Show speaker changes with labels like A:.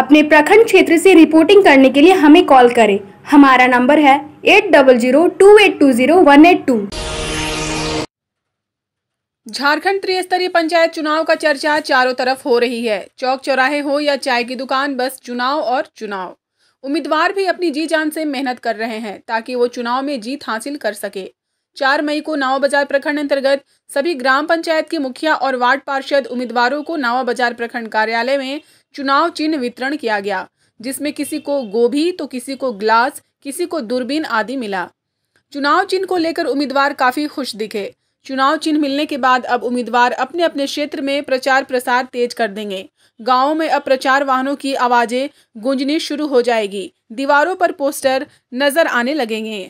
A: अपने प्रखंड क्षेत्र से रिपोर्टिंग करने के लिए हमें कॉल करें हमारा नंबर है eight double zero two eight two zero
B: Jharkhand त्रिस्तरीय पंचायत चुनाव का चर्चा चारों तरफ हो रही है चौक चौराहे हो या चाय की दुकान बस चुनाव और चुनाव उम्मीदवार भी अपनी जी जान से मेहनत कर रहे हैं ताकि वो चुनाव में जीत हासिल कर सके चार मई को नावा बाजार प्रखंड अंतर्गत सभी ग्राम पंचायत के मुखिया और वार्ड पार्षद उम्मीदवारों को नावा बाजार प्रखंड कार्यालय में चुनाव चिन्ह वितरण किया गया जिसमें किसी को गोभी तो किसी को ग्लास किसी को दूरबीन आदि मिला चुनाव चिन्ह को लेकर उम्मीदवार काफ़ी खुश दिखे चुनाव चिन्ह मिलने के बाद अब उम्मीदवार अपने अपने क्षेत्र में प्रचार प्रसार तेज कर देंगे गांवों में अब प्रचार वाहनों की आवाज़ें गूंजनी शुरू हो जाएगी दीवारों पर पोस्टर नजर आने लगेंगे